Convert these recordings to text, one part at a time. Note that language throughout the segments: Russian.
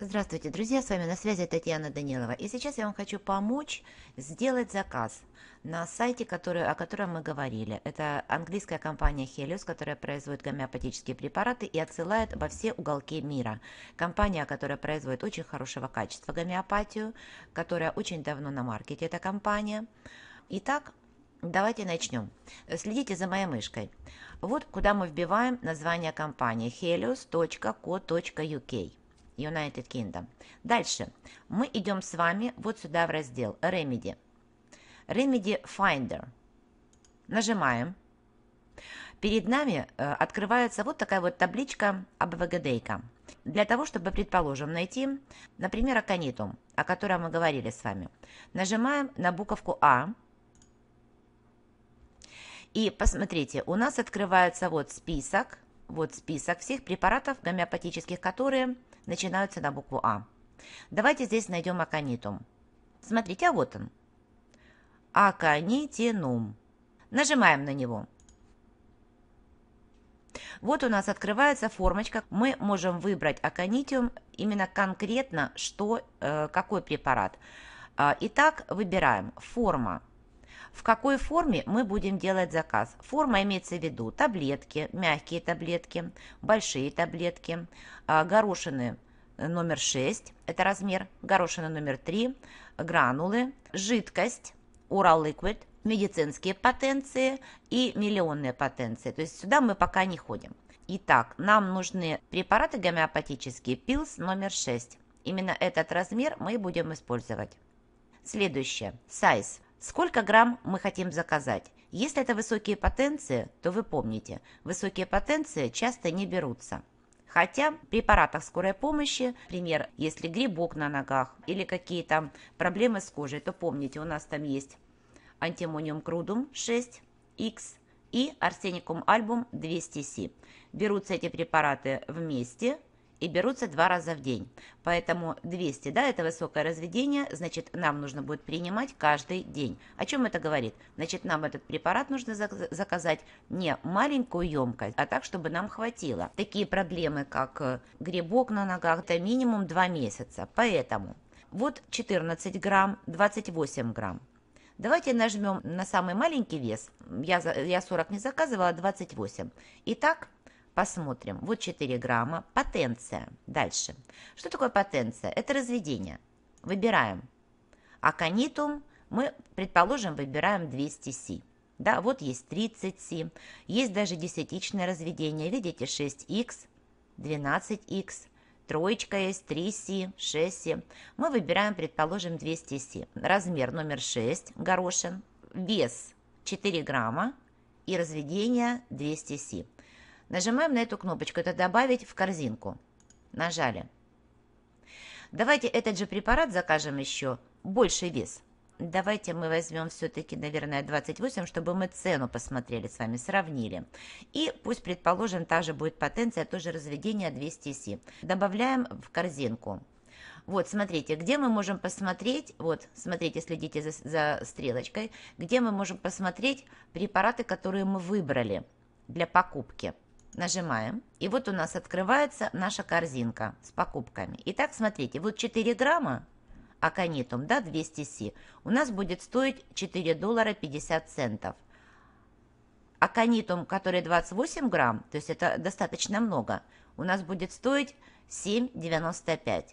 Здравствуйте, друзья, с вами на связи Татьяна Данилова. И сейчас я вам хочу помочь сделать заказ на сайте, который, о котором мы говорили. Это английская компания Helios, которая производит гомеопатические препараты и отсылает во все уголки мира. Компания, которая производит очень хорошего качества гомеопатию, которая очень давно на маркете, эта компания. Итак, Давайте начнем. Следите за моей мышкой. Вот куда мы вбиваем название компании helios.co.uk. United Kingdom. Дальше мы идем с вами вот сюда в раздел Remedy. Remedy Finder. Нажимаем. Перед нами э, открывается вот такая вот табличка обвгдейка. Для того, чтобы, предположим, найти, например, аконитум, о котором мы говорили с вами. Нажимаем на буковку А. И посмотрите, у нас открывается вот список вот список всех препаратов гомеопатических, которые начинаются на букву А. Давайте здесь найдем аконитум. Смотрите, а вот он. Аконитинум. Нажимаем на него. Вот у нас открывается формочка. Мы можем выбрать аконитиум именно конкретно, что, э, какой препарат. А, итак, выбираем форма в какой форме мы будем делать заказ. Форма имеется в виду таблетки, мягкие таблетки, большие таблетки, а, горошины номер 6, это размер, горошины. номер 3, гранулы, жидкость, Oral Liquid, медицинские потенции и миллионные потенции. То есть сюда мы пока не ходим. Итак, нам нужны препараты гомеопатические, пилс номер 6. Именно этот размер мы будем использовать. Следующее. Size. Сколько грамм мы хотим заказать? Если это высокие потенции, то вы помните, высокие потенции часто не берутся. Хотя в препаратах скорой помощи, например, если грибок на ногах или какие-то проблемы с кожей, то помните, у нас там есть антимониум крудум 6х и арсеникум альбум 200 си. Берутся эти препараты вместе, и берутся два раза в день. Поэтому 200, да, это высокое разведение, значит, нам нужно будет принимать каждый день. О чем это говорит? Значит, нам этот препарат нужно заказать не маленькую емкость, а так, чтобы нам хватило. Такие проблемы, как э, грибок на ногах, это минимум 2 месяца. Поэтому вот 14 грамм, 28 грамм. Давайте нажмем на самый маленький вес. Я, я 40 не заказывала, 28. А Итак, Посмотрим. Вот 4 грамма. Потенция. Дальше. Что такое потенция? Это разведение. Выбираем. Аконитум мы, предположим, выбираем 200 си. Да, вот есть 30 си, есть даже десятичное разведение. Видите, 6х, 12х, троечка есть, 3 си, 6 си. Мы выбираем, предположим, 200 си. Размер номер 6, горошин, вес 4 грамма и разведение 200 си. Нажимаем на эту кнопочку, это добавить в корзинку. Нажали. Давайте этот же препарат закажем еще больший вес. Давайте мы возьмем все-таки, наверное, 28, чтобы мы цену посмотрели с вами, сравнили. И пусть, предположим, та же будет потенция, тоже разведение 200С. Добавляем в корзинку. Вот, смотрите, где мы можем посмотреть, вот, смотрите, следите за, за стрелочкой, где мы можем посмотреть препараты, которые мы выбрали для покупки нажимаем, и вот у нас открывается наша корзинка с покупками. Итак, смотрите, вот 4 грамма аконитум, да, 200 си, у нас будет стоить 4 доллара 50 центов. Аконитум, который 28 грамм, то есть это достаточно много, у нас будет стоить 7,95.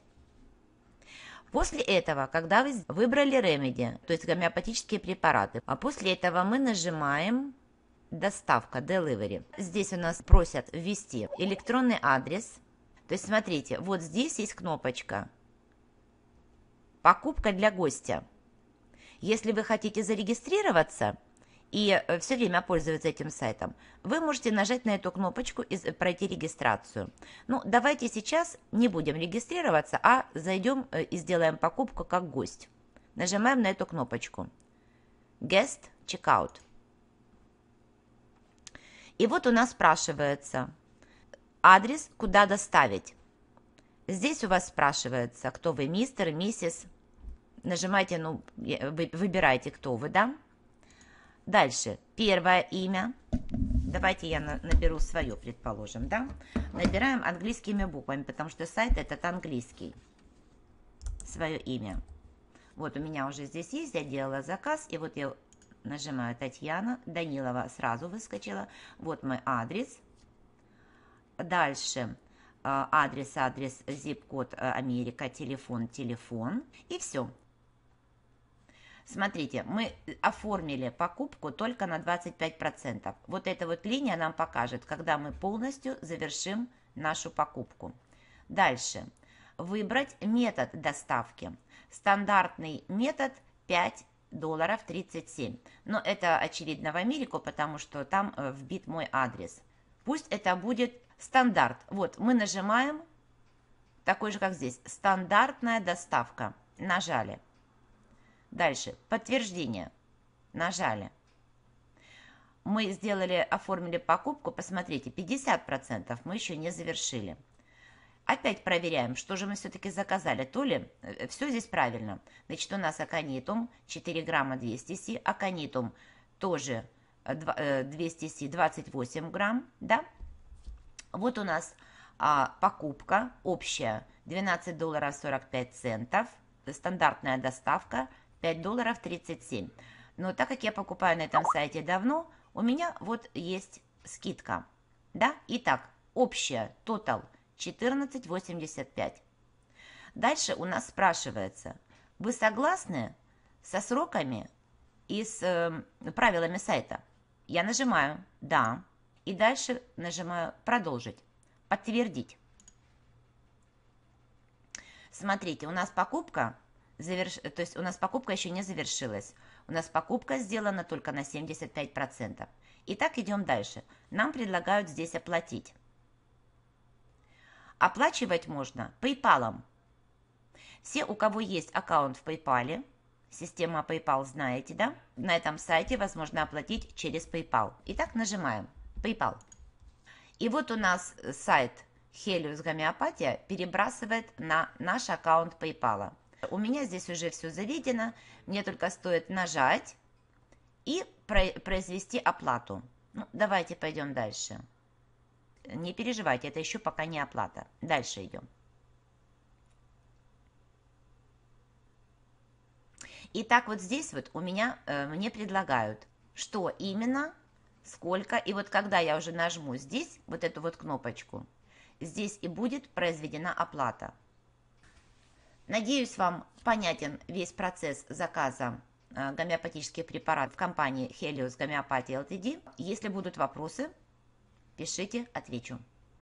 После этого, когда вы выбрали ремеди, то есть гомеопатические препараты, а после этого мы нажимаем доставка, delivery. Здесь у нас просят ввести электронный адрес. То есть смотрите, вот здесь есть кнопочка «Покупка для гостя». Если вы хотите зарегистрироваться и э, все время пользоваться этим сайтом, вы можете нажать на эту кнопочку и пройти регистрацию. Ну, давайте сейчас не будем регистрироваться, а зайдем э, и сделаем покупку как гость. Нажимаем на эту кнопочку. Guest Checkout. И вот у нас спрашивается адрес, куда доставить. Здесь у вас спрашивается, кто вы, мистер, миссис. Нажимайте, ну, выбирайте, кто вы, да? Дальше, первое имя. Давайте я наберу свое, предположим, да? Набираем английскими буквами, потому что сайт этот английский. Свое имя. Вот у меня уже здесь есть, я делала заказ, и вот я нажимаю Татьяна Данилова, сразу выскочила. Вот мой адрес. Дальше а, адрес, адрес, zip-код а, Америка, телефон, телефон. И все. Смотрите, мы оформили покупку только на 25%. Вот эта вот линия нам покажет, когда мы полностью завершим нашу покупку. Дальше. Выбрать метод доставки. Стандартный метод 5 долларов 37. Но это очевидно в Америку, потому что там э, вбит мой адрес. Пусть это будет стандарт. Вот, мы нажимаем, такой же, как здесь, стандартная доставка. Нажали. Дальше, подтверждение. Нажали. Мы сделали, оформили покупку, посмотрите, 50% мы еще не завершили. Опять проверяем, что же мы все-таки заказали. То ли э, все здесь правильно. Значит, у нас аконитум 4 грамма 200 си, аконитум тоже 200 э, э, си, 28 грамм, да? Вот у нас а, покупка общая 12 долларов 45 центов, стандартная доставка 5 долларов 37. Но так как я покупаю на этом сайте давно, у меня вот есть скидка, да? Итак, общая, total – 1485. Дальше у нас спрашивается, вы согласны со сроками и с э, правилами сайта? Я нажимаю «Да» и дальше нажимаю «Продолжить», «Подтвердить». Смотрите, у нас покупка, заверш... то есть у нас покупка еще не завершилась. У нас покупка сделана только на 75%. Итак, идем дальше. Нам предлагают здесь оплатить. Оплачивать можно PayPal. Все, у кого есть аккаунт в PayPal, система PayPal знаете, да? На этом сайте возможно оплатить через PayPal. Итак, нажимаем PayPal. И вот у нас сайт Helios Гомеопатия перебрасывает на наш аккаунт PayPal. У меня здесь уже все заведено, мне только стоит нажать и произвести оплату. Ну, давайте пойдем дальше. Не переживайте, это еще пока не оплата. Дальше идем. Итак, вот здесь вот у меня, э, мне предлагают, что именно, сколько. И вот когда я уже нажму здесь вот эту вот кнопочку, здесь и будет произведена оплата. Надеюсь, вам понятен весь процесс заказа э, гомеопатических препаратов в компании Helios Гомеопатия Ltd. Если будут вопросы, Пишите, отвечу.